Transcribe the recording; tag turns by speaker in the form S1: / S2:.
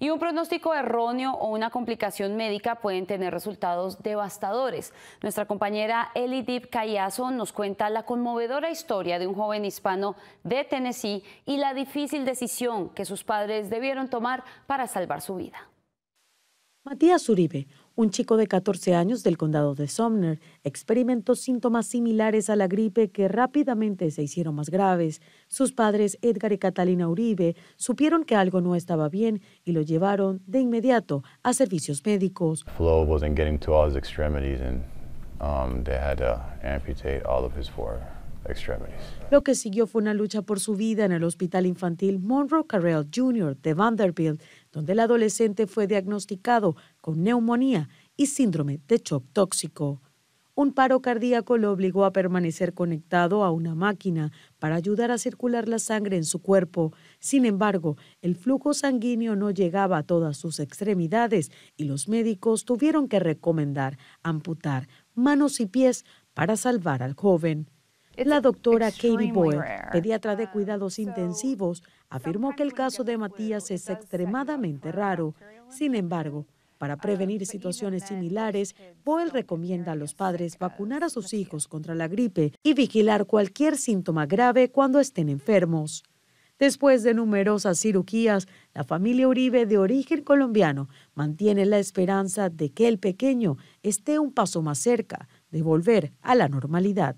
S1: Y un pronóstico erróneo o una complicación médica pueden tener resultados devastadores. Nuestra compañera Elidip Callazo nos cuenta la conmovedora historia de un joven hispano de Tennessee y la difícil decisión que sus padres debieron tomar para salvar su vida.
S2: Matías Uribe, un chico de 14 años del condado de Sumner experimentó síntomas similares a la gripe que rápidamente se hicieron más graves. Sus padres, Edgar y Catalina Uribe, supieron que algo no estaba bien y lo llevaron de inmediato a servicios médicos. Lo que siguió fue una lucha por su vida en el hospital infantil Monroe Carrell Jr. de Vanderbilt, donde el adolescente fue diagnosticado con neumonía y síndrome de shock tóxico. Un paro cardíaco lo obligó a permanecer conectado a una máquina para ayudar a circular la sangre en su cuerpo. Sin embargo, el flujo sanguíneo no llegaba a todas sus extremidades y los médicos tuvieron que recomendar amputar manos y pies para salvar al joven. La doctora Katie Boyle, pediatra de cuidados intensivos, afirmó que el caso de Matías es extremadamente raro. Sin embargo, para prevenir situaciones similares, Boyle recomienda a los padres vacunar a sus hijos contra la gripe y vigilar cualquier síntoma grave cuando estén enfermos. Después de numerosas cirugías, la familia Uribe de origen colombiano mantiene la esperanza de que el pequeño esté un paso más cerca de volver a la normalidad.